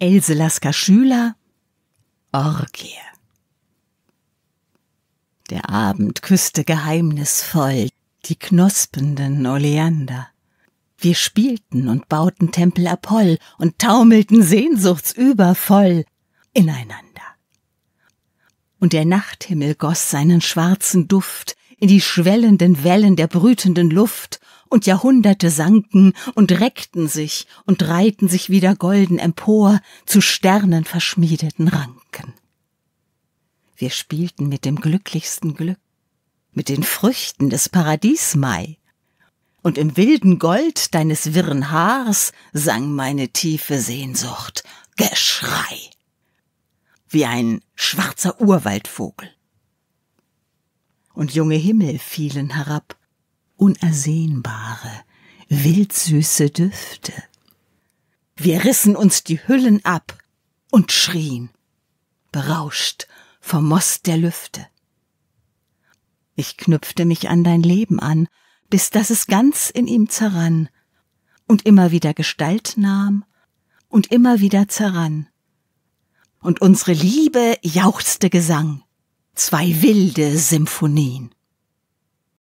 Else Lasker Schüler Orgie. Der Abend küsste geheimnisvoll die knospenden Oleander. Wir spielten und bauten Tempel Apoll und taumelten sehnsuchtsübervoll ineinander. Und der Nachthimmel goss seinen schwarzen Duft in die schwellenden Wellen der brütenden Luft, und Jahrhunderte sanken und reckten sich und reihten sich wieder golden empor zu sternenverschmiedeten Ranken. Wir spielten mit dem glücklichsten Glück, mit den Früchten des Paradiesmai, und im wilden Gold deines wirren Haars sang meine tiefe Sehnsucht Geschrei, wie ein schwarzer Urwaldvogel und junge Himmel fielen herab, unersehnbare, wildsüße Düfte. Wir rissen uns die Hüllen ab und schrien, berauscht vom Most der Lüfte. Ich knüpfte mich an dein Leben an, bis dass es ganz in ihm zerrann und immer wieder Gestalt nahm und immer wieder zerrann. Und unsere Liebe jauchzte Gesang. Zwei wilde Symphonien.